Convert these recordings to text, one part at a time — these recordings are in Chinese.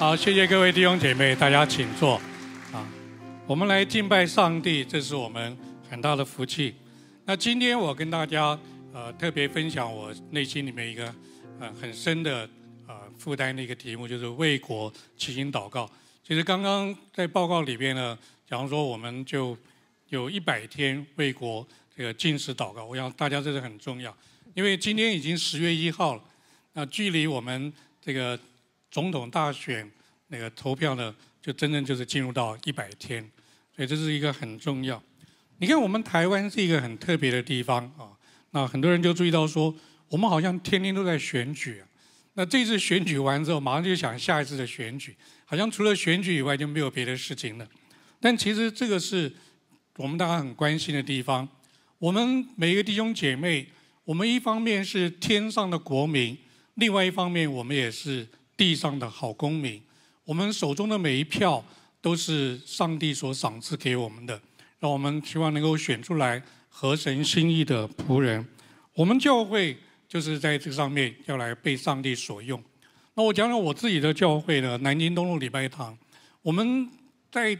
好，谢谢各位弟兄姐妹，大家请坐，啊，我们来敬拜上帝，这是我们很大的福气。那今天我跟大家呃特别分享我内心里面一个呃很深的呃负担的一个题目，就是为国祈心祷告。其实刚刚在报告里边呢，假如说我们就有一百天为国这个进食祷告，我想大家这是很重要，因为今天已经十月一号了，那距离我们这个。总统大选那个投票呢，就真正就是进入到一百天，所以这是一个很重要。你看，我们台湾是一个很特别的地方啊。那很多人就注意到说，我们好像天天都在选举。那这次选举完之后，马上就想下一次的选举，好像除了选举以外就没有别的事情了。但其实这个是我们大家很关心的地方。我们每一个弟兄姐妹，我们一方面是天上的国民，另外一方面我们也是。地上的好公民，我们手中的每一票都是上帝所赏赐给我们的，让我们希望能够选出来合神心意的仆人。我们教会就是在这上面要来被上帝所用。那我讲讲我自己的教会呢，南京东路礼拜堂。我们在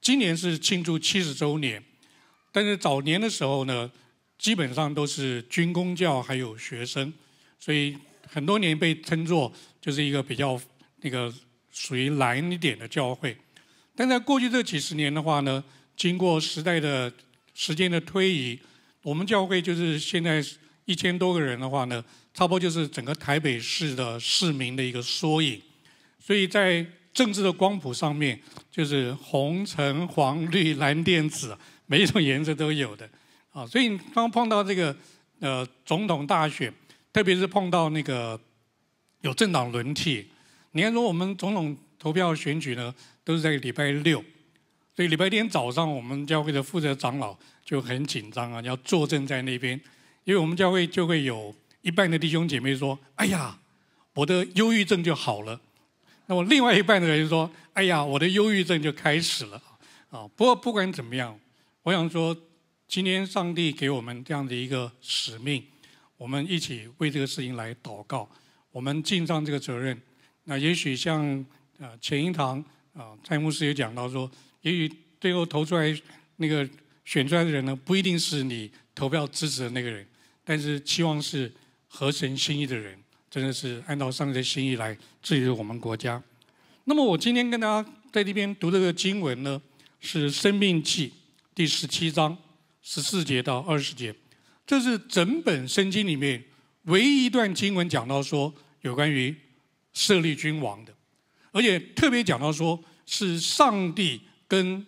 今年是庆祝七十周年，但是早年的时候呢，基本上都是军工教还有学生，所以。很多年被称作就是一个比较那个属于蓝一点的教会，但在过去这几十年的话呢，经过时代的时间的推移，我们教会就是现在一千多个人的话呢，差不多就是整个台北市的市民的一个缩影，所以在政治的光谱上面，就是红、橙、黄、绿、蓝、靛、紫，每一种颜色都有的，啊，所以刚碰到这个呃总统大选。特别是碰到那个有政党轮替，你看，如果我们总统投票选举呢，都是在礼拜六，所以礼拜天早上，我们教会的负责长老就很紧张啊，要坐镇在那边，因为我们教会就会有一半的弟兄姐妹说：“哎呀，我的忧郁症就好了。”那么另外一半的人说：“哎呀，我的忧郁症就开始了。”啊，不过不管怎么样，我想说，今天上帝给我们这样的一个使命。我们一起为这个事情来祷告。我们尽上这个责任。那也许像呃前一堂啊蔡牧师也讲到说，也许最后投出来那个选出来的人呢，不一定是你投票支持的那个人，但是期望是合神心意的人，真的是按照上帝的心意来治愈我们国家。那么我今天跟大家在这边读这个经文呢，是《生命记》第十七章十四节到二十节。这是整本圣经里面唯一一段经文讲到说有关于设立君王的，而且特别讲到说是上帝跟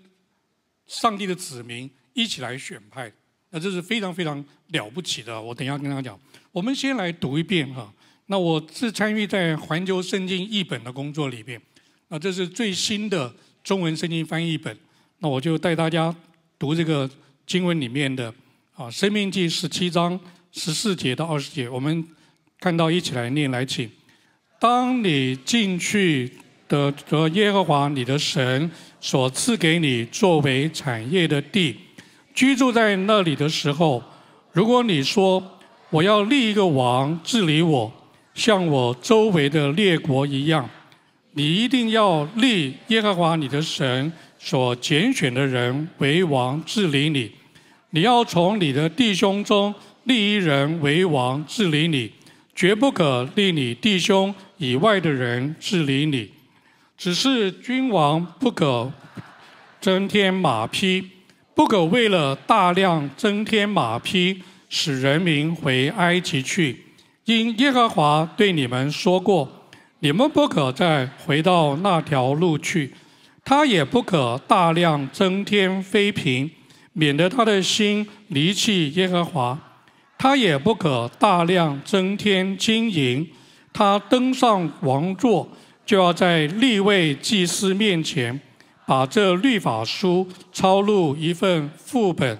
上帝的子民一起来选派，那这是非常非常了不起的。我等一下跟大家讲，我们先来读一遍哈。那我是参与在环球圣经译本的工作里边，那这是最新的中文圣经翻译本，那我就带大家读这个经文里面的。啊，生命记十七章十四节到二十节，我们看到一起来念，来请。当你进去的和耶和华你的神所赐给你作为产业的地，居住在那里的时候，如果你说我要立一个王治理我，像我周围的列国一样，你一定要立耶和华你的神所拣选的人为王治理你。你要从你的弟兄中立一人为王治理你，绝不可立你弟兄以外的人治理你。只是君王不可增添马匹，不可为了大量增添马匹使人民回埃及去。因耶和华对你们说过，你们不可再回到那条路去。他也不可大量增添妃嫔。免得他的心离弃耶和华，他也不可大量增添金银。他登上王座，就要在立位祭司面前，把这律法书抄录一份副本。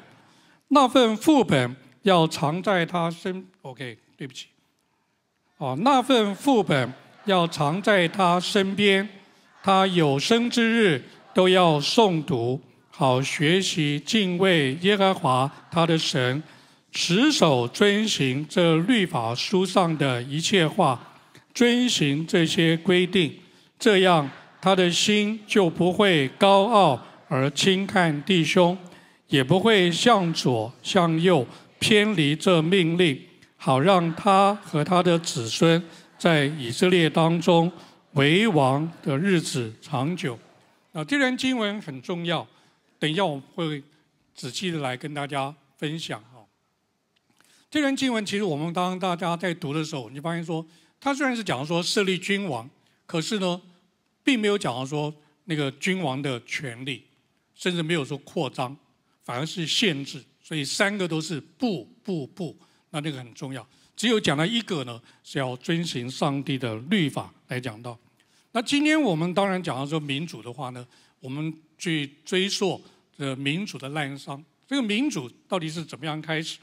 那份副本要藏在他身，OK，对不起。哦，那份副本要藏在他身边，他有生之日都要诵读。好学习敬畏耶和华他的神，持守遵行这律法书上的一切话，遵行这些规定，这样他的心就不会高傲而轻看弟兄，也不会向左向右偏离这命令。好让他和他的子孙在以色列当中为王的日子长久。啊，这段经文很重要。等一下，我会仔细的来跟大家分享哈。这段经文其实我们当大家在读的时候，你发现说，他虽然是讲说设立君王，可是呢，并没有讲到说那个君王的权利，甚至没有说扩张，反而是限制。所以三个都是不不不，那这个很重要。只有讲到一个呢，是要遵循上帝的律法来讲到。那今天我们当然讲到说民主的话呢，我们去追溯。的民主的滥觞，这个民主到底是怎么样开始？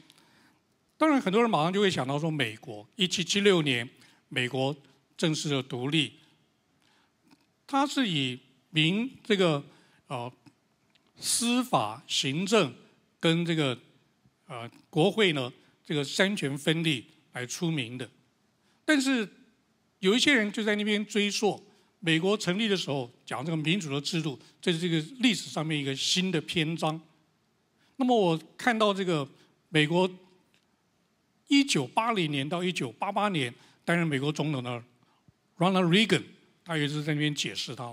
当然，很多人马上就会想到说，美国一七七六年美国正式的独立，它是以民这个呃司法、行政跟这个啊国会呢这个三权分立来出名的。但是有一些人就在那边追溯。美国成立的时候讲这个民主的制度，这是这个历史上面一个新的篇章。那么我看到这个美国一九八零年到一九八八年担任美国总统的 Ronald Reagan，他也是在那边解释他。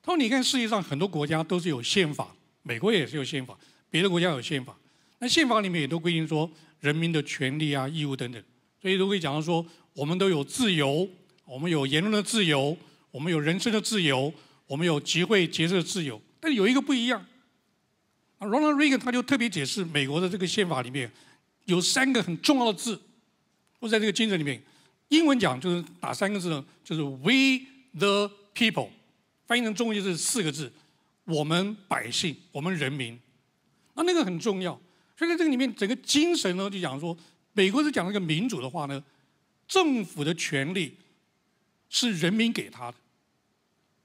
他说：“你看世界上很多国家都是有宪法，美国也是有宪法，别的国家有宪法。那宪法里面也都规定说人民的权利啊、义务等等。所以可以讲到说我们都有自由，我们有言论的自由。”我们有人身的自由，我们有集会、结社的自由，但有一个不一样。Ronald Reagan 他就特别解释，美国的这个宪法里面有三个很重要的字，我在这个精神里面。英文讲就是打三个字呢？就是 We the People，翻译成中文就是四个字：我们百姓，我们人民。那那个很重要，所以在这个里面，整个精神呢就讲说，美国是讲那个民主的话呢，政府的权利是人民给他的。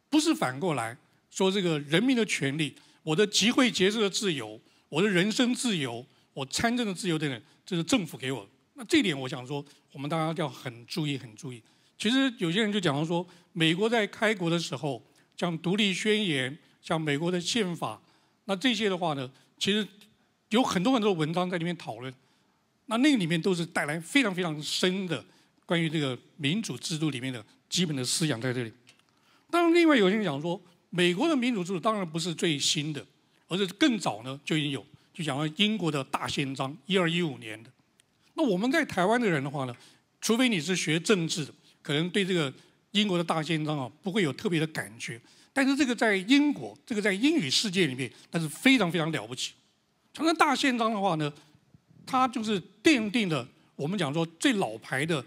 不是反过来说，这个人民的权利，我的集会、结社的自由，我的人身自由，我参政的自由等等，这是政府给我的。那这点我想说，我们大家要很注意，很注意。其实有些人就讲说，美国在开国的时候，讲独立宣言，像美国的宪法，那这些的话呢，其实有很多很多文章在里面讨论。那那里面都是带来非常非常深的关于这个民主制度里面的基本的思想在这里。当然，另外有些人讲说，美国的民主制度当然不是最新的，而是更早呢就已经有，就讲到英国的大宪章，一二一五年的。那我们在台湾的人的话呢，除非你是学政治的，可能对这个英国的大宪章啊不会有特别的感觉。但是这个在英国，这个在英语世界里面，那是非常非常了不起。讲到大宪章的话呢，它就是奠定了我们讲说最老牌的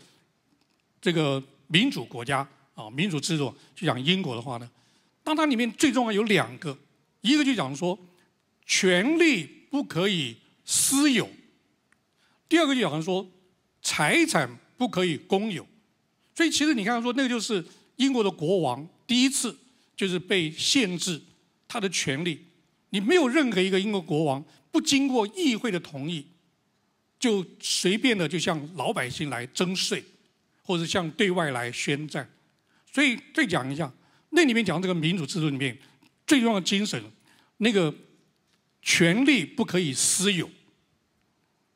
这个民主国家。啊，民主制度，就讲英国的话呢，当它里面最重要有两个，一个就讲说权力不可以私有，第二个就讲说财产不可以公有，所以其实你刚刚说那个就是英国的国王第一次就是被限制他的权利，你没有任何一个英国国王不经过议会的同意，就随便的就向老百姓来征税，或者向对外来宣战。所以再讲一下，那里面讲这个民主制度里面最重要的精神，那个权利不可以私有，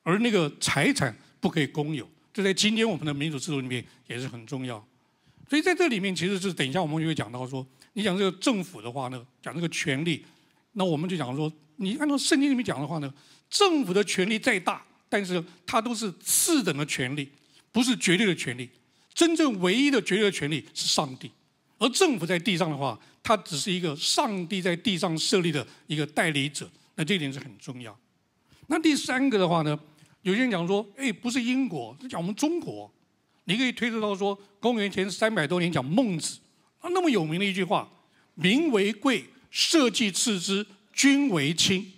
而那个财产不可以公有，这在今天我们的民主制度里面也是很重要。所以在这里面其实是等一下我们就会讲到说，你讲这个政府的话呢，讲这个权利，那我们就讲说，你按照圣经里面讲的话呢，政府的权利再大，但是它都是次等的权利，不是绝对的权利，真正唯一的绝对权利是上帝，而政府在地上的话，它只是一个上帝在地上设立的一个代理者。那这一点是很重要。那第三个的话呢，有些人讲说，哎，不是英国，是讲我们中国。你可以推测到说，公元前三百多年讲孟子，那么有名的一句话：“民为贵，社稷次之，君为轻。”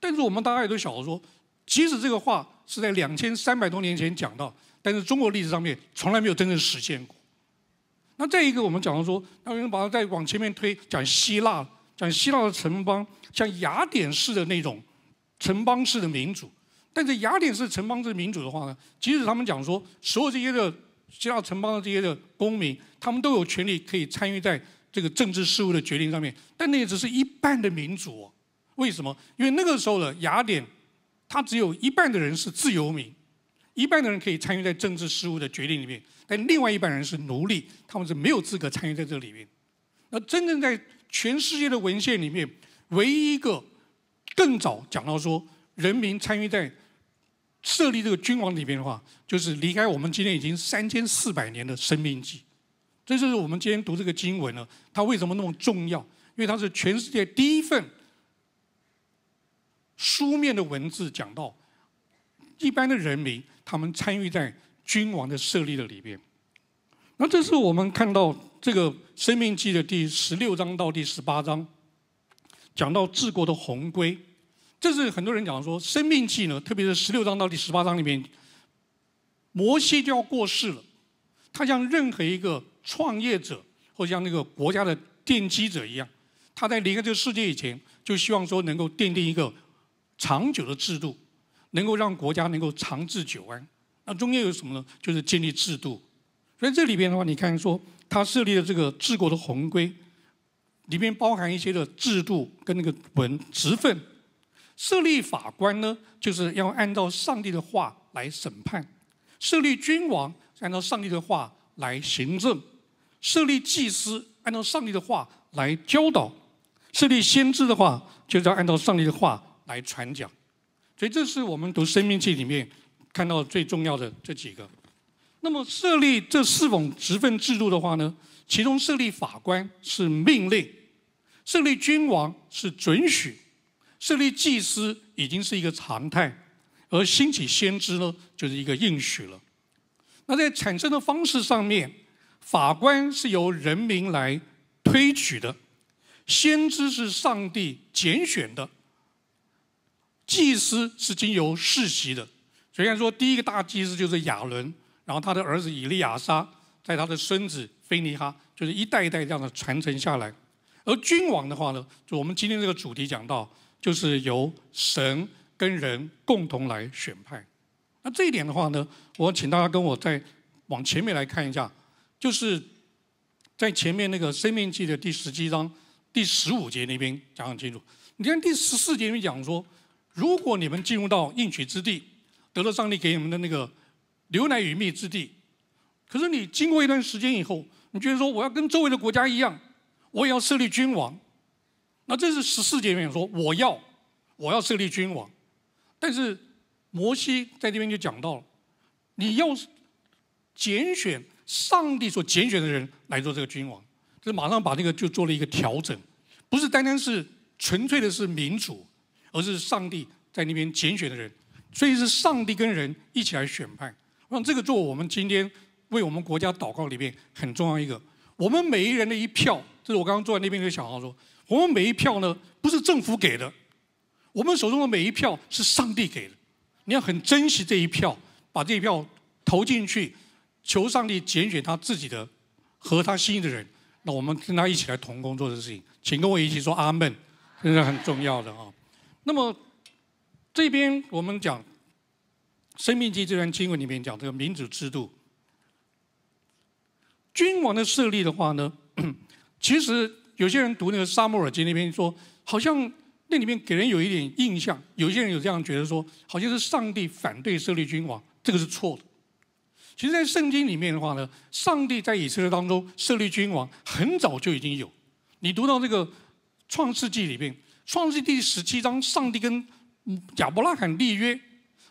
但是我们大家也都晓得说，即使这个话是在两千三百多年前讲到。但是中国历史上面从来没有真正实现过。那再一个，我们讲到说，那我们把它再往前面推，讲希腊，讲希腊的城邦，像雅典式的那种城邦式的民主。但是雅典式城邦式民主的话呢，即使他们讲说，所有这些的希腊城邦的这些的公民，他们都有权利可以参与在这个政治事务的决定上面，但那只是一半的民主。为什么？因为那个时候的雅典，它只有一半的人是自由民。一半的人可以参与在政治事务的决定里面，但另外一半人是奴隶，他们是没有资格参与在这里面。那真正在全世界的文献里面，唯一一个更早讲到说人民参与在设立这个君王里面的话，就是离开我们今天已经三千四百年的《生命记》。这就是我们今天读这个经文呢，它为什么那么重要？因为它是全世界第一份书面的文字讲到一般的人民。他们参与在君王的设立的里边。那这是我们看到这个《生命记》的第十六章到第十八章，讲到治国的宏规。这是很多人讲说，《生命记》呢，特别是十六章到第十八章里面，摩西就要过世了。他像任何一个创业者，或像那个国家的奠基者一样，他在离开这个世界以前，就希望说能够奠定一个长久的制度。能够让国家能够长治久安，那中间有什么呢？就是建立制度。所以这里边的话，你看说他设立的这个治国的鸿规，里面包含一些的制度跟那个文职分。设立法官呢，就是要按照上帝的话来审判；设立君王，按照上帝的话来行政；设立祭司，按照上帝的话来教导；设立先知的话，就是要按照上帝的话来传讲。所以这是我们读《生命记》里面看到最重要的这几个。那么设立这四种职份制度的话呢，其中设立法官是命令，设立君王是准许，设立祭司已经是一个常态，而兴起先知呢就是一个应许了。那在产生的方式上面，法官是由人民来推举的，先知是上帝拣选的。祭司是经由世袭的，虽然说第一个大祭司就是亚伦，然后他的儿子以利亚撒，在他的孙子菲尼哈，就是一代一代这样的传承下来。而君王的话呢，就我们今天这个主题讲到，就是由神跟人共同来选派。那这一点的话呢，我请大家跟我再往前面来看一下，就是在前面那个生命记的第十七章第十五节那边讲很清楚。你看第十四节里面讲说。如果你们进入到应许之地，得了上帝给你们的那个牛奶与蜜之地，可是你经过一段时间以后，你觉得说我要跟周围的国家一样，我也要设立君王，那这是十四节里面说我要我要设立君王，但是摩西在这边就讲到了，你要拣选上帝所拣选的人来做这个君王，就马上把那个就做了一个调整，不是单单是纯粹的是民主。而是上帝在那边拣选的人，所以是上帝跟人一起来选派。我想这个做我们今天为我们国家祷告里面很重要一个。我们每一人的一票，这是我刚刚坐在那边跟小豪说，我们每一票呢不是政府给的，我们手中的每一票是上帝给的。你要很珍惜这一票，把这一票投进去，求上帝拣选他自己的和他心意的人，那我们跟他一起来同工做的事情。请跟我一起说阿门，这是很重要的啊。那么，这边我们讲《生命记》这段经文里面讲这个民主制度，君王的设立的话呢，其实有些人读那个《沙漠耳记》那边说，好像那里面给人有一点印象，有些人有这样觉得说，好像是上帝反对设立君王，这个是错的。其实，在圣经里面的话呢，上帝在以色列当中设立君王，很早就已经有。你读到这个《创世纪》里面。创世第十七章，上帝跟亚伯拉罕立约，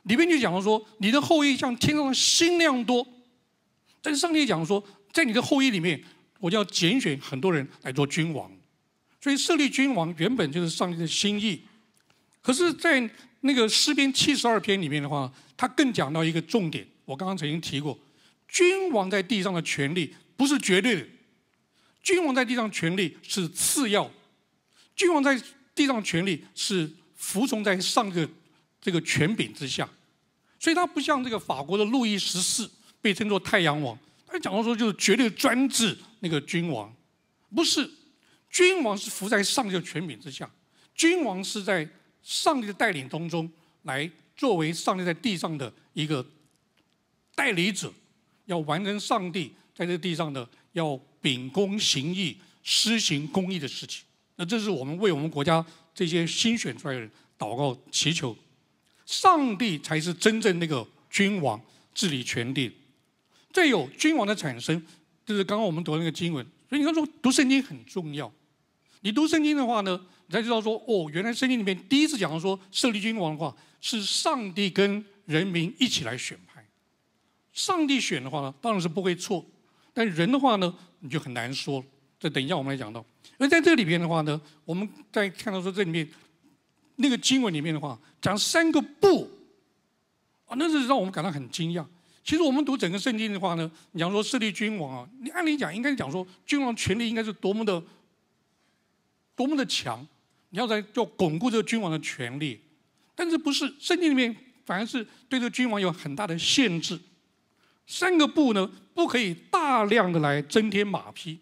里面就讲说，你的后裔像天上的星那样多。但是上帝讲说，在你的后裔里面，我就要拣选很多人来做君王。所以设立君王原本就是上帝的心意。可是，在那个诗篇七十二篇里面的话，他更讲到一个重点。我刚刚曾经提过，君王在地上的权力不是绝对的，君王在地上权力是次要，君王在。地上权力是服从在上个这个权柄之下，所以他不像这个法国的路易十四被称作太阳王，他讲到说就是绝对专制那个君王，不是君王是服在上个权柄之下，君王是在上帝的带领当中来作为上帝在地上的一个代理者，要完成上帝在这个地上的要秉公行义、施行公义的事情。那这是我们为我们国家这些新选出来的人祷告祈求，上帝才是真正那个君王治理全地。再有君王的产生，就是刚刚我们读那个经文，所以你看说读圣经很重要。你读圣经的话呢，你才知道说哦，原来圣经里面第一次讲到说设立君王的话，是上帝跟人民一起来选派。上帝选的话呢，当然是不会错，但人的话呢，你就很难说。这等一下我们来讲到。而在这里边的话呢，我们在看到说这里面那个经文里面的话，讲三个不啊，那是让我们感到很惊讶。其实我们读整个圣经的话呢，你讲说设立君王啊，你按理讲应该讲说君王权力应该是多么的多么的强，你要在要巩固这个君王的权力，但是不是圣经里面反而是对这个君王有很大的限制。三个不呢，不可以大量的来增添马匹。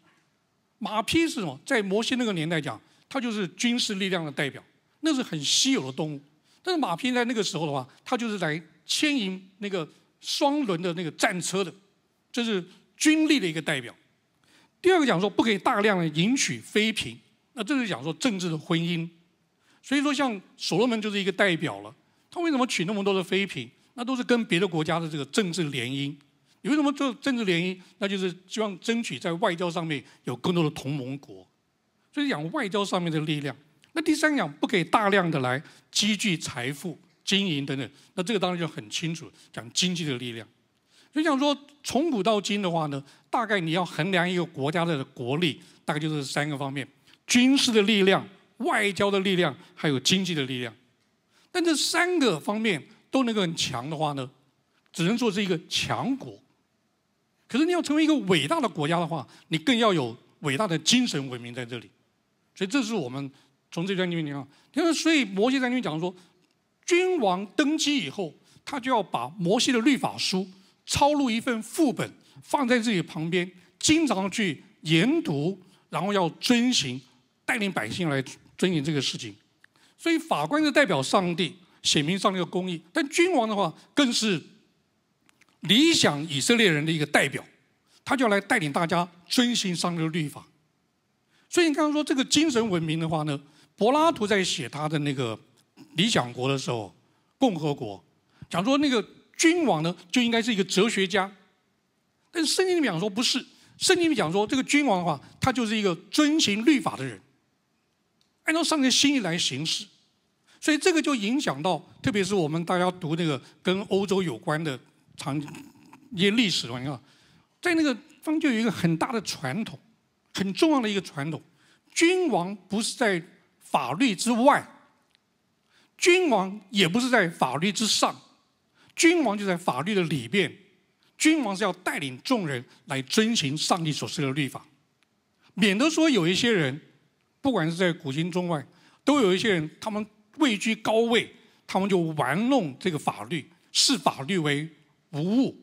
马匹是什么？在摩西那个年代讲，它就是军事力量的代表。那是很稀有的动物，但是马匹在那个时候的话，它就是来牵引那个双轮的那个战车的，这是军力的一个代表。第二个讲说，不可以大量的迎娶妃嫔，那这是讲说政治的婚姻。所以说，像所罗门就是一个代表了。他为什么娶那么多的妃嫔？那都是跟别的国家的这个政治联姻。为什么做政治联姻？那就是希望争取在外交上面有更多的同盟国，所以讲外交上面的力量。那第三讲不给大量的来积聚财富、经营等等，那这个当然就很清楚，讲经济的力量。所以讲说从古到今的话呢，大概你要衡量一个国家的国力，大概就是三个方面：军事的力量、外交的力量，还有经济的力量。但这三个方面都能够很强的话呢，只能说是一个强国。可是你要成为一个伟大的国家的话，你更要有伟大的精神文明在这里。所以这是我们从这段经文讲。你看，所以摩西在里面讲说，君王登基以后，他就要把摩西的律法书抄录一份副本，放在自己旁边，经常去研读，然后要遵循，带领百姓来遵循这个事情。所以法官是代表上帝，显明上帝的公义；但君王的话，更是。理想以色列人的一个代表，他就来带领大家遵行上帝的律法。所以你刚刚说这个精神文明的话呢，柏拉图在写他的那个《理想国》的时候，《共和国》讲说那个君王呢就应该是一个哲学家。但是圣经里面讲说不是，圣经里面讲说这个君王的话，他就是一个遵循律法的人，按照上帝的心意来行事。所以这个就影响到，特别是我们大家读那个跟欧洲有关的。长一些历史文啊，在那个方就有一个很大的传统，很重要的一个传统，君王不是在法律之外，君王也不是在法律之上，君王就在法律的里边，君王是要带领众人来遵循上帝所设的律法，免得说有一些人，不管是在古今中外，都有一些人，他们位居高位，他们就玩弄这个法律，视法律为。无误，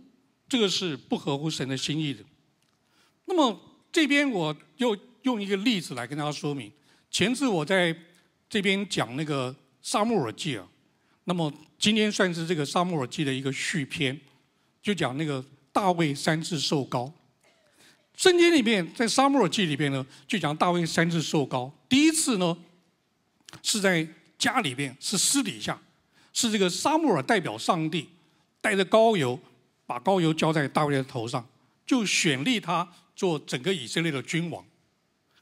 这个是不合乎神的心意的。那么这边我又用一个例子来跟大家说明。前次我在这边讲那个沙漠耳记啊，那么今天算是这个沙漠耳记的一个续篇，就讲那个大卫三次受高。圣经里面在沙漠耳记里边呢，就讲大卫三次受高。第一次呢是在家里边是私底下，是这个沙漠耳代表上帝。带着膏油，把膏油浇在大卫的头上，就选立他做整个以色列的君王。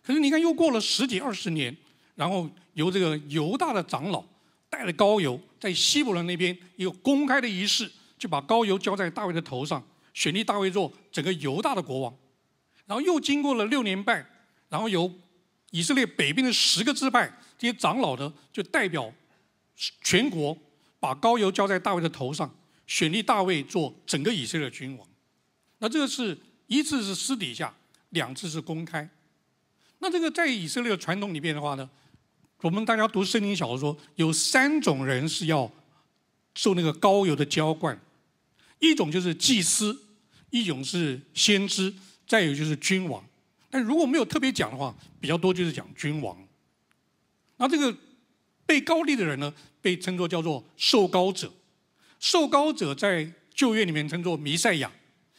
可是你看，又过了十几二十年，然后由这个犹大的长老带着膏油，在希伯伦那边一个公开的仪式，就把膏油浇在大卫的头上，选立大卫做整个犹大的国王。然后又经过了六年半，然后由以色列北边的十个支派这些长老呢，就代表全国把膏油浇在大卫的头上。选立大卫做整个以色列君王，那这个是一次是私底下，两次是公开。那这个在以色列的传统里边的话呢，我们大家读圣经小说，有三种人是要受那个膏油的浇灌，一种就是祭司，一种是先知，再有就是君王。但如果没有特别讲的话，比较多就是讲君王。那这个被高丽的人呢，被称作叫做受高者。受膏者在旧约里面称作弥赛亚，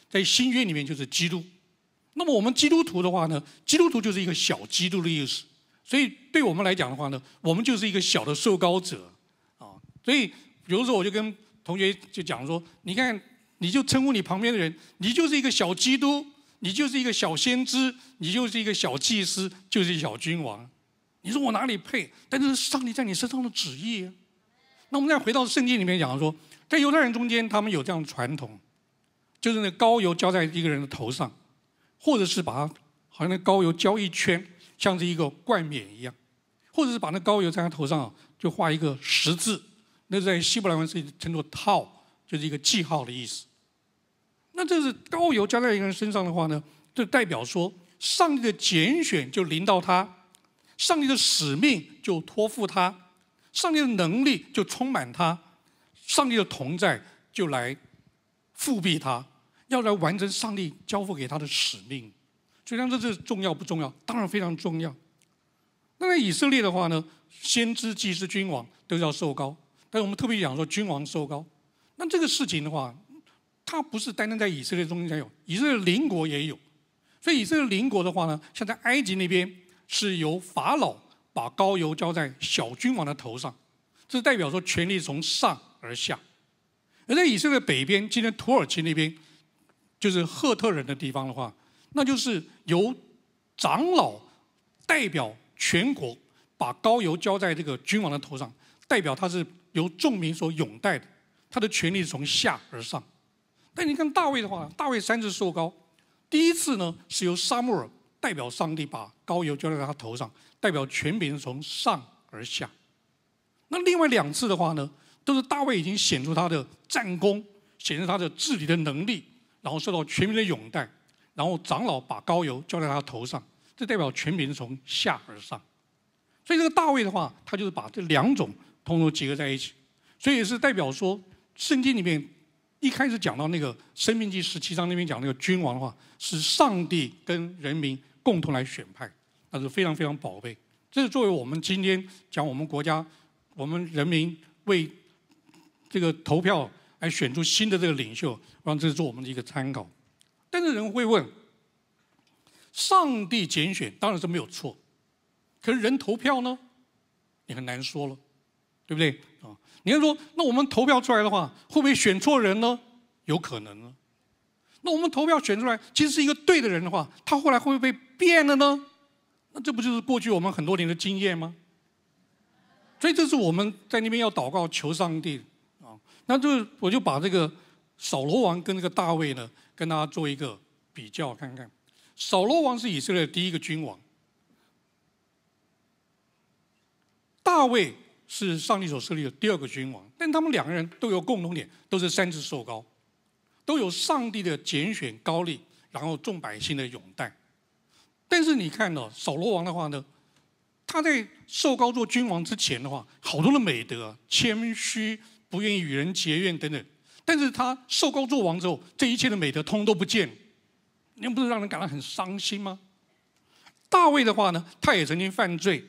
在新约里面就是基督。那么我们基督徒的话呢，基督徒就是一个小基督的意思。所以对我们来讲的话呢，我们就是一个小的受膏者啊。所以比如说，我就跟同学就讲说，你看，你就称呼你旁边的人，你就是一个小基督，你就是一个小先知，你就是一个小祭司，就是小君王。你说我哪里配？但是上帝在你身上的旨意。那我们再回到圣经里面讲说。在犹太人中间，他们有这样的传统，就是那膏油浇在一个人的头上，或者是把它好像那膏油浇一圈，像是一个冠冕一样，或者是把那膏油在他头上啊，就画一个十字。那在希伯来文是称作“套”，就是一个记号的意思。那这是膏油浇在一个人身上的话呢，就代表说，上帝的拣选就临到他，上帝的使命就托付他，上帝的能力就充满他。上帝的同在就来复辟他，要来完成上帝交付给他的使命。所以，这这是重要不重要？当然非常重要。那么以色列的话呢，先知既是君王，都叫受高，但是我们特别讲说，君王受高。那这个事情的话，它不是单单在以色列中间才有，以色列邻国也有。所以以色列邻国的话呢，像在埃及那边，是由法老把膏油浇在小君王的头上，这代表说权力从上。而下，而在以色列北边，今天土耳其那边，就是赫特人的地方的话，那就是由长老代表全国，把膏油浇在这个君王的头上，代表他是由众民所拥戴的，他的权力从下而上。但你看大卫的话，大卫三次受膏，第一次呢是由撒母耳代表上帝把膏油浇在他头上，代表权柄是从上而下。那另外两次的话呢？都是大卫已经显出他的战功，显示他的治理的能力，然后受到全民的拥戴，然后长老把膏油浇在他头上，这代表全民从下而上。所以这个大卫的话，他就是把这两种通通结合在一起，所以是代表说，圣经里面一开始讲到那个生命记十七章那边讲那个君王的话，是上帝跟人民共同来选派，那是非常非常宝贝。这是作为我们今天讲我们国家，我们人民为。这个投票来选出新的这个领袖，让这做我们的一个参考。但是人会问：上帝拣选当然是没有错，可是人投票呢，你很难说了，对不对啊？你要说那我们投票出来的话，会不会选错人呢？有可能啊。那我们投票选出来其实是一个对的人的话，他后来会不会变了呢？那这不就是过去我们很多年的经验吗？所以这是我们在那边要祷告求上帝。那就我就把这个扫罗王跟这个大卫呢，跟大家做一个比较，看看。扫罗王是以色列第一个君王，大卫是上帝所设立的第二个君王。但他们两个人都有共同点，都是三次受高，都有上帝的拣选、高丽，然后众百姓的拥戴。但是你看哦，扫罗王的话呢，他在受高做君王之前的话，好多的美德，谦虚。不愿意与人结怨等等，但是他受膏作王之后，这一切的美德通都不见，了，那不是让人感到很伤心吗？大卫的话呢，他也曾经犯罪，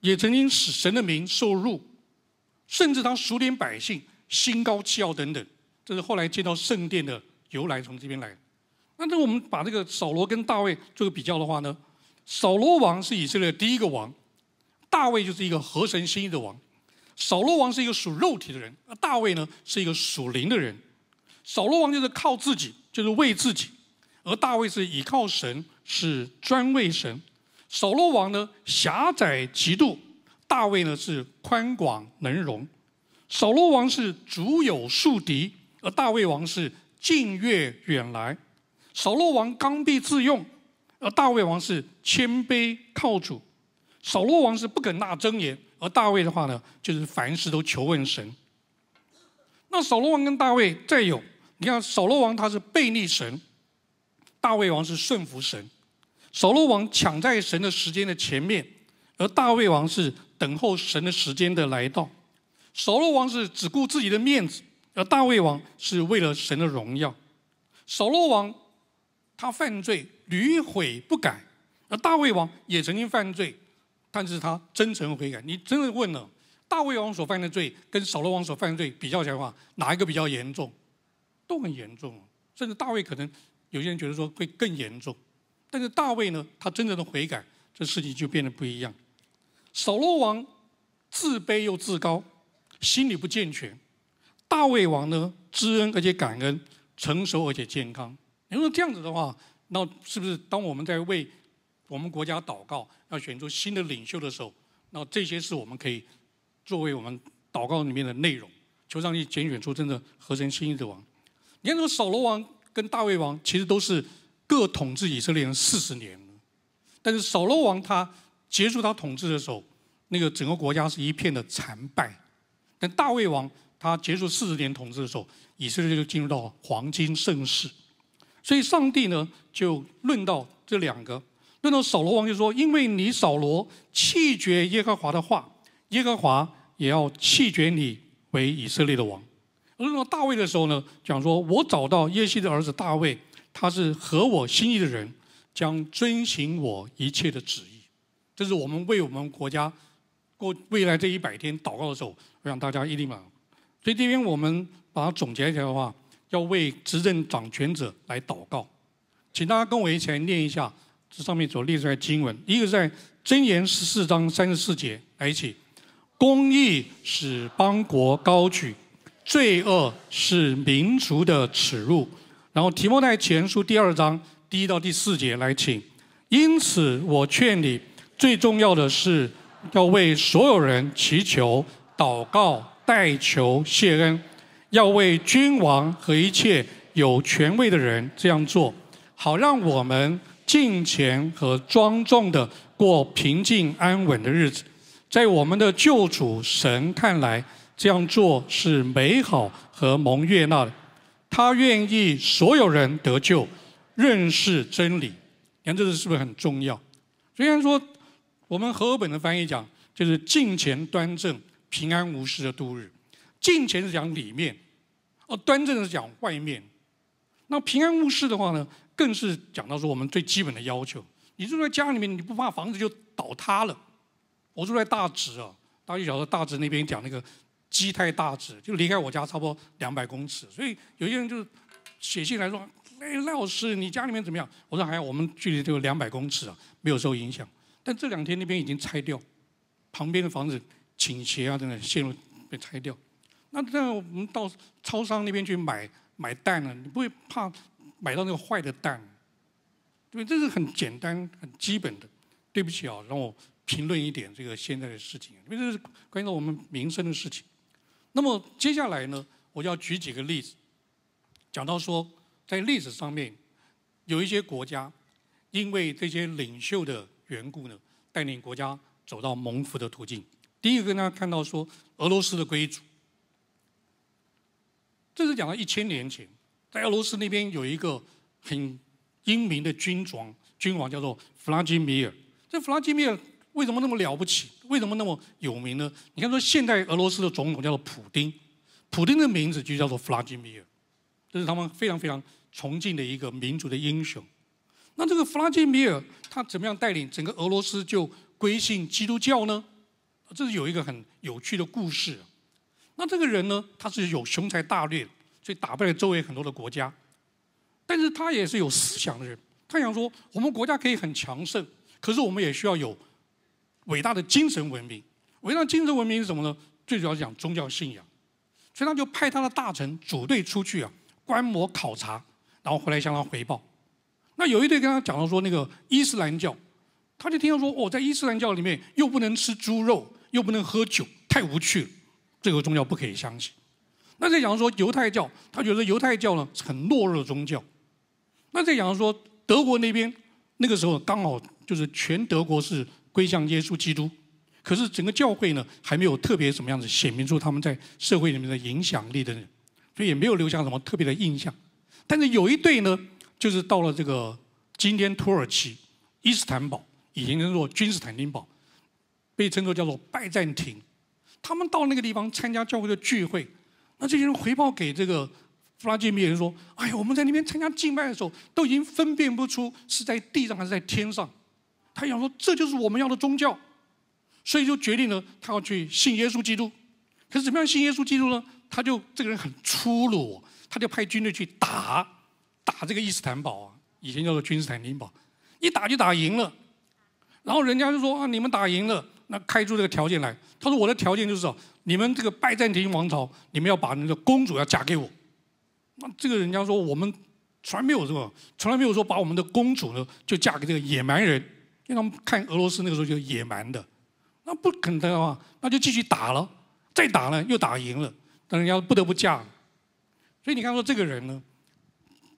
也曾经使神的名受辱，甚至他数点百姓，心高气傲等等，这是后来见到圣殿的由来，从这边来。那这我们把这个扫罗跟大卫做个比较的话呢，扫罗王是以色列第一个王，大卫就是一个合神心意的王。扫罗王是一个属肉体的人，而大卫呢是一个属灵的人。扫罗王就是靠自己，就是为自己；而大卫是倚靠神，是专为神。扫罗王呢狭窄极度，大卫呢是宽广能容。扫罗王是足有树敌，而大卫王是近月远来。扫罗王刚愎自用，而大卫王是谦卑靠主。扫罗王是不肯纳真言，而大卫的话呢，就是凡事都求问神。那扫罗王跟大卫再有，你看扫罗王他是背逆神，大卫王是顺服神。扫罗王抢在神的时间的前面，而大卫王是等候神的时间的来到。扫罗王是只顾自己的面子，而大卫王是为了神的荣耀。扫罗王他犯罪屡悔不改，而大卫王也曾经犯罪。但是他真诚悔改，你真的问了，大卫王所犯的罪跟扫罗王所犯的罪比较起来的话，哪一个比较严重？都很严重，甚至大卫可能有些人觉得说会更严重，但是大卫呢，他真正的悔改，这事情就变得不一样。扫罗王自卑又自高，心理不健全；大卫王呢，知恩而且感恩，成熟而且健康。你说这样子的话，那是不是当我们在为？我们国家祷告要选出新的领袖的时候，那这些是我们可以作为我们祷告里面的内容，求上帝拣选出真的合神心意的王。你看，什个扫罗王跟大卫王，其实都是各统治以色列人四十年。但是扫罗王他结束他统治的时候，那个整个国家是一片的残败；，但大卫王他结束四十年统治的时候，以色列就进入到黄金盛世。所以，上帝呢就论到这两个。那时扫罗王就说：“因为你扫罗弃绝耶和华的话，耶和华也要弃绝你为以色列的王。”而到大卫的时候呢，讲说：“我找到耶西的儿子大卫，他是合我心意的人，将遵行我一切的旨意。”这是我们为我们国家过未来这一百天祷告的时候，让大家一定嘛。所以这边我们把它总结起来的话，要为执政掌权者来祷告，请大家跟我一起来念一下。这上面所列出来经文，一个在箴言十四章三十四节，来起，公义使邦国高举，罪恶是民族的耻辱。然后提摩太前书第二章第一到第四节，来请。因此，我劝你，最重要的是要为所有人祈求、祷告、代求、谢恩，要为君王和一切有权威的人这样做，好让我们。敬虔和庄重的过平静安稳的日子，在我们的救主神看来，这样做是美好和蒙悦纳的。他愿意所有人得救，认识真理。你看，这是是不是很重要？虽然说，我们和本的翻译讲，就是敬虔端正、平安无事的度日。敬虔是讲里面，而端正是讲外面。那平安无事的话呢？更是讲到说我们最基本的要求，你住在家里面，你不怕房子就倒塌了？我住在大直啊，大家晓得大直那边讲那个基太大直，就离开我家差不多两百公尺，所以有些人就写信来说，哎，老师你家里面怎么样？我说还我们距离这个两百公尺啊，没有受影响。但这两天那边已经拆掉，旁边的房子倾斜啊，等等线路被拆掉。那这样我们到超商那边去买买蛋呢，你不会怕？买到那个坏的蛋，因为这是很简单、很基本的。对不起啊，让我评论一点这个现在的事情，因为这是关于我们民生的事情。那么接下来呢，我要举几个例子，讲到说，在历史上面，有一些国家因为这些领袖的缘故呢，带领国家走到蒙福的途径。第一个呢，看到说俄罗斯的贵族，这是讲到一千年前。在俄罗斯那边有一个很英明的君王，君王叫做弗拉基米尔。这弗拉基米尔为什么那么了不起？为什么那么有名呢？你看，说现代俄罗斯的总统叫做普丁，普丁的名字就叫做弗拉基米尔，这是他们非常非常崇敬的一个民族的英雄。那这个弗拉基米尔他怎么样带领整个俄罗斯就归信基督教呢？这是有一个很有趣的故事。那这个人呢，他是有雄才大略。所以打败了周围很多的国家，但是他也是有思想的人，他想说我们国家可以很强盛，可是我们也需要有伟大的精神文明。大的精神文明是什么呢？最主要讲宗教信仰，所以他就派他的大臣组队出去啊，观摩考察，然后回来向他回报。那有一队跟他讲了说那个伊斯兰教，他就听到说哦，在伊斯兰教里面又不能吃猪肉，又不能喝酒，太无趣了，这个宗教不可以相信。那再讲说犹太教，他觉得犹太教呢很懦弱的宗教。那再讲说德国那边，那个时候刚好就是全德国是归向耶稣基督，可是整个教会呢还没有特别什么样子显明出他们在社会里面的影响力的人，所以也没有留下什么特别的印象。但是有一对呢，就是到了这个今天土耳其伊斯坦堡，以前称做君士坦丁堡，被称作叫做拜占庭，他们到那个地方参加教会的聚会。那这些人回报给这个弗拉基米尔说：“哎呀，我们在那边参加敬拜的时候，都已经分辨不出是在地上还是在天上。”他想说：“这就是我们要的宗教。”所以就决定了他要去信耶稣基督。可是怎么样信耶稣基督呢？他就这个人很粗鲁，他就派军队去打打这个伊斯坦堡啊，以前叫做君士坦丁堡。一打就打赢了，然后人家就说：“啊，你们打赢了。”那开出这个条件来，他说我的条件就是哦，你们这个拜占庭王朝，你们要把那个公主要嫁给我。那这个人家说我们从来没有么，从来没有说把我们的公主呢就嫁给这个野蛮人，因为他们看俄罗斯那个时候就野蛮的，那不可能的话，那就继续打了，再打了又打赢了，但人家不得不嫁。所以你看说这个人呢，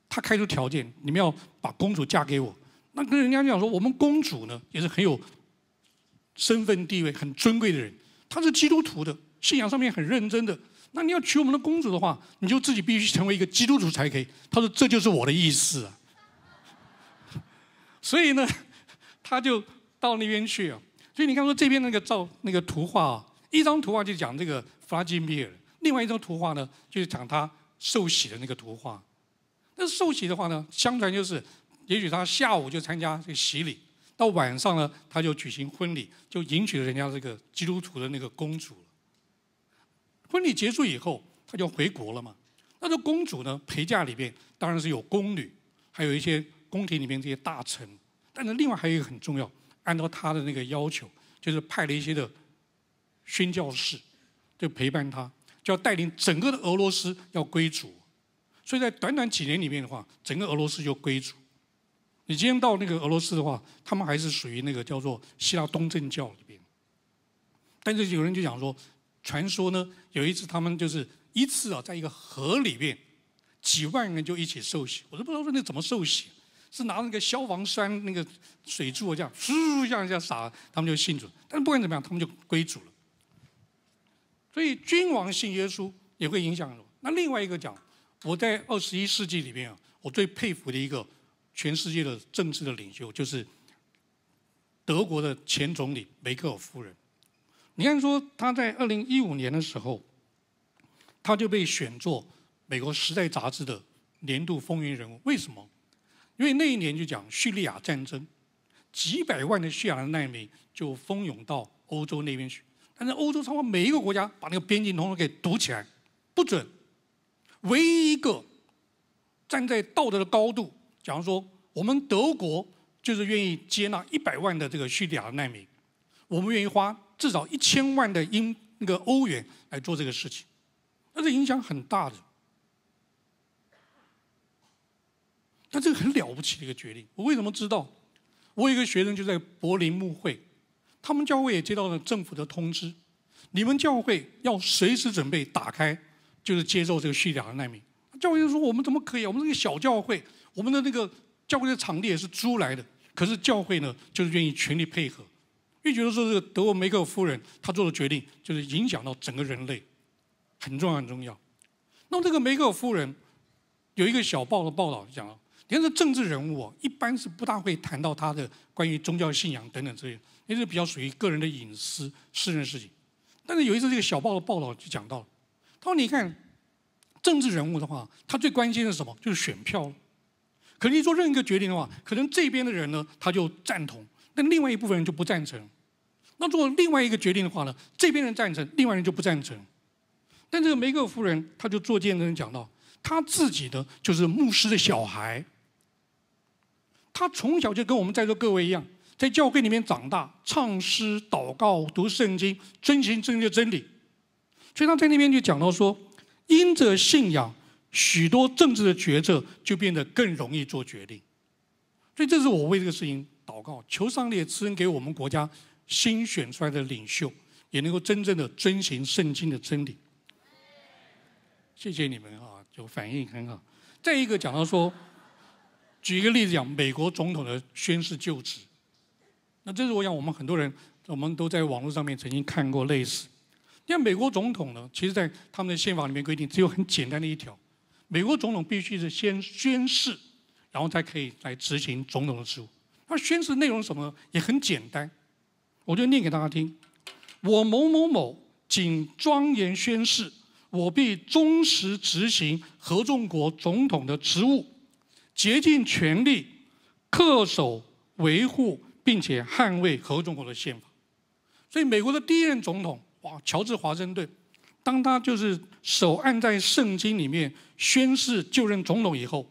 他开出条件，你们要把公主嫁给我，那跟人家讲说我们公主呢也是很有。身份地位很尊贵的人，他是基督徒的，信仰上面很认真的。那你要娶我们的公主的话，你就自己必须成为一个基督徒才可以。他说这就是我的意思。所以呢，他就到那边去啊。所以你看，说这边那个照那个图画啊，一张图画就讲这个弗拉基米尔，另外一张图画呢就是讲他受洗的那个图画。那受洗的话呢，相传就是，也许他下午就参加这个洗礼。到晚上呢，他就举行婚礼，就迎娶了人家这个基督徒的那个公主了。婚礼结束以后，他就回国了嘛。那这公主呢，陪嫁里边当然是有宫女，还有一些宫廷里面这些大臣。但是另外还有一个很重要，按照他的那个要求，就是派了一些的宣教士，就陪伴他，要带领整个的俄罗斯要归主。所以在短短几年里面的话，整个俄罗斯就归主。你今天到那个俄罗斯的话，他们还是属于那个叫做希腊东正教里边。但是有人就讲说，传说呢，有一次他们就是一次啊，在一个河里边，几万人就一起受洗，我都不知道说那怎么受洗，是拿那个消防栓那个水柱这样，嗖这样这样洒，他们就信主。但不管怎么样，他们就归主了。所以君王信耶稣也会影响。那另外一个讲，我在二十一世纪里边啊，我最佩服的一个。全世界的政治的领袖就是德国的前总理梅克尔夫人。你看，说她在二零一五年的时候，她就被选作美国《时代》杂志的年度风云人物。为什么？因为那一年就讲叙利亚战争，几百万的叙利亚难民就蜂拥到欧洲那边去，但是欧洲超过每一个国家把那个边境通统给堵起来，不准。唯一一个站在道德的高度。假如说我们德国就是愿意接纳一百万的这个叙利亚难民，我们愿意花至少一千万的英那个欧元来做这个事情，那这影响很大的。但这个很了不起的一个决定。我为什么知道？我有一个学生就在柏林牧会，他们教会也接到了政府的通知：你们教会要随时准备打开，就是接受这个叙利亚难民。教会就说：“我们怎么可以？我们这个小教会。”我们的那个教会的场地也是租来的，可是教会呢就是愿意全力配合，因为觉得说这个德沃梅克夫人她做的决定就是影响到整个人类，很重要很重要。那么这个梅克夫人有一个小报的报道讲了，你看这政治人物哦，一般是不大会谈到他的关于宗教信仰等等这些，也是比较属于个人的隐私私人事情。但是有一次这个小报的报道就讲到，了，他说你看政治人物的话，他最关心的是什么？就是选票。可是你做任何一个决定的话，可能这边的人呢他就赞同，但另外一部分人就不赞成。那做另外一个决定的话呢，这边人赞成，另外人就不赞成。但这个梅格夫人，她就做见证讲到，她自己的就是牧师的小孩，他从小就跟我们在座各位一样，在教会里面长大，唱诗、祷告、读圣经、遵循正确的真理。所以他在那边就讲到说，因着信仰。许多政治的决策就变得更容易做决定，所以这是我为这个事情祷告，求上帝赐恩给我们国家新选出来的领袖也能够真正的遵循圣经的真理。谢谢你们啊，就反应很好。再一个讲到说，举一个例子讲美国总统的宣誓就职，那这是我想我们很多人我们都在网络上面曾经看过类似。你看美国总统呢，其实在他们的宪法里面规定只有很简单的一条。美国总统必须是先宣誓，然后才可以来执行总统的职务。那宣誓内容什么也很简单，我就念给大家听：我某某某，仅庄严宣誓，我必忠实执行合众国总统的职务，竭尽全力，恪守、维护并且捍卫合众国的宪法。所以，美国的第一任总统哇，乔治·华盛顿。当他就是手按在圣经里面宣誓就任总统以后，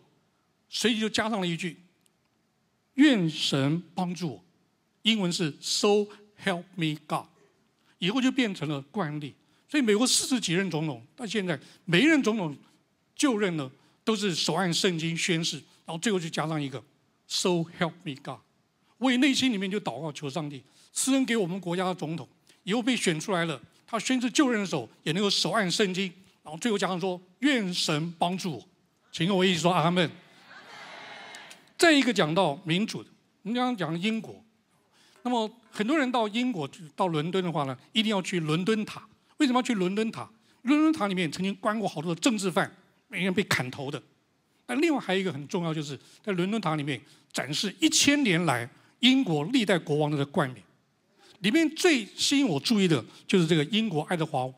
随即就加上了一句：“愿神帮助我。”英文是 “So help me God。”以后就变成了惯例。所以美国四十几任总统，到现在每一任总统就任呢，都是手按圣经宣誓，然后最后就加上一个 “So help me God”，为内心里面就祷告求上帝，赐恩给我们国家的总统。以后被选出来了。他宣誓就任的时候，也能够手按圣经，然后最后加上说：“愿神帮助我，请跟我一起说阿门。”再一个讲到民主，我们刚刚讲英国，那么很多人到英国、到伦敦的话呢，一定要去伦敦塔。为什么要去伦敦塔？伦敦塔里面曾经关过好多的政治犯，人被砍头的。但另外还有一个很重要，就是在伦敦塔里面展示一千年来英国历代国王的冠冕。里面最吸引我注意的就是这个英国爱德华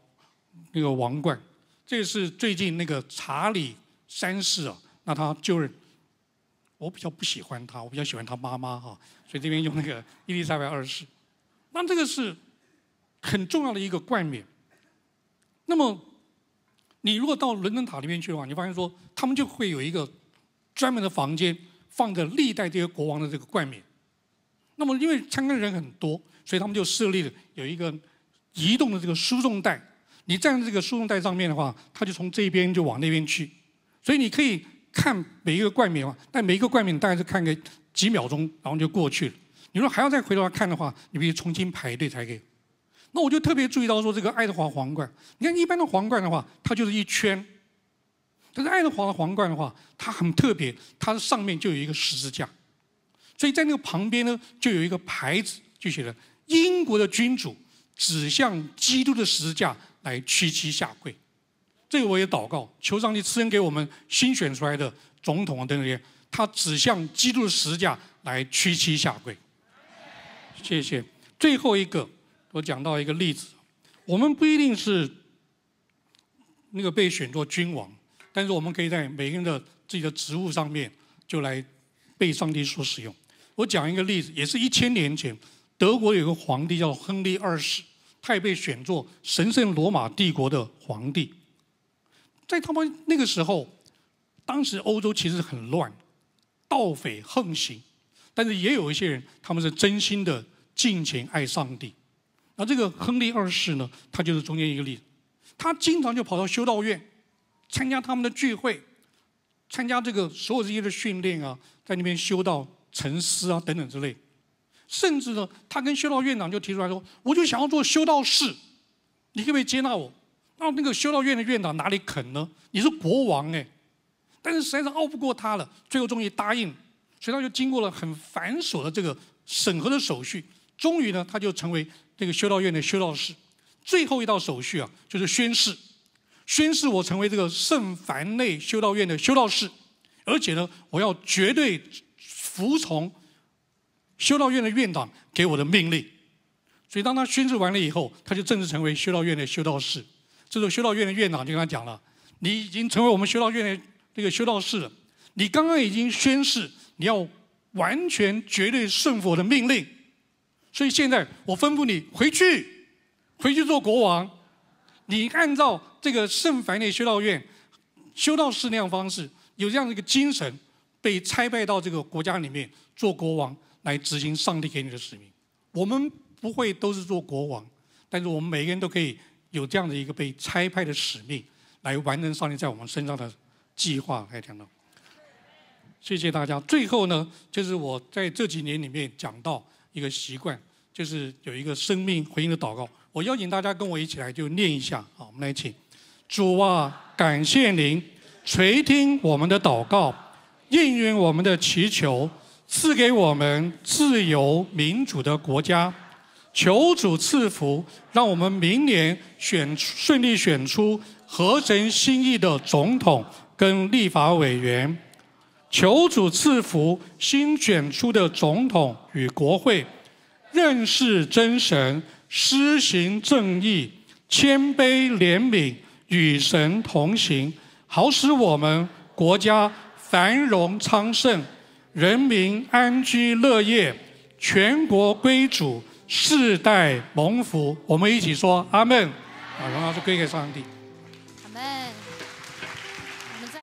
那个王冠，这个是最近那个查理三世啊，那他就是我比较不喜欢他，我比较喜欢他妈妈哈，所以这边用那个伊丽莎白二世。那这个是很重要的一个冠冕。那么你如果到伦敦塔里面去的话，你发现说他们就会有一个专门的房间，放着历代这些国王的这个冠冕。那么因为参观的人很多，所以他们就设立了有一个移动的这个输送带。你站在这个输送带上面的话，它就从这边就往那边去。所以你可以看每一个冠冕嘛，但每一个冠冕大概是看个几秒钟，然后就过去了。你说还要再回头来看的话，你必须重新排队才可以。那我就特别注意到说这个爱德华皇冠，你看一般的皇冠的话，它就是一圈，但是爱德华的皇冠的话，它很特别，它的上面就有一个十字架。所以在那个旁边呢，就有一个牌子，就写了“英国的君主指向基督的十字架来屈膝下跪”。这个我也祷告，求上帝赐恩给我们新选出来的总统等等，他指向基督的十字架来屈膝下跪。谢谢。最后一个，我讲到一个例子，我们不一定是那个被选作君王，但是我们可以在每个人的自己的职务上面，就来被上帝所使用。我讲一个例子，也是一千年前，德国有个皇帝叫亨利二世，他也被选作神圣罗马帝国的皇帝。在他们那个时候，当时欧洲其实很乱，盗匪横行，但是也有一些人，他们是真心的敬虔爱上帝。那这个亨利二世呢，他就是中间一个例子，他经常就跑到修道院，参加他们的聚会，参加这个所有这些的训练啊，在那边修道。沉思啊，等等之类，甚至呢，他跟修道院长就提出来说：“我就想要做修道士，你可不可以接纳我？”那那个修道院的院长哪里肯呢？你是国王哎，但是实在是拗不过他了，最后终于答应。所以他就经过了很繁琐的这个审核的手续，终于呢，他就成为那个修道院的修道士。最后一道手续啊，就是宣誓，宣誓我成为这个圣凡内修道院的修道士，而且呢，我要绝对。服从修道院的院长给我的命令，所以当他宣誓完了以后，他就正式成为修道院的修道士。这时候，修道院的院长就跟他讲了：“你已经成为我们修道院的这个修道士，了，你刚刚已经宣誓，你要完全绝对顺服我的命令。所以现在我吩咐你回去，回去做国王。你按照这个圣凡内修道院修道士那样方式，有这样的一个精神。”被差派到这个国家里面做国王，来执行上帝给你的使命。我们不会都是做国王，但是我们每个人都可以有这样的一个被差派的使命，来完成上帝在我们身上的计划。还讲到？谢谢大家。最后呢，就是我在这几年里面讲到一个习惯，就是有一个生命回应的祷告。我邀请大家跟我一起来，就念一下。好，我们来一起。主啊，感谢您垂听我们的祷告。应允我们的祈求，赐给我们自由民主的国家。求主赐福，让我们明年选顺利选出合神心意的总统跟立法委员。求主赐福，新选出的总统与国会认识真神，施行正义，谦卑怜悯，与神同行，好使我们国家。繁荣昌盛，人民安居乐业，全国归主，世代蒙福。我们一起说阿门，啊，荣耀归给上帝。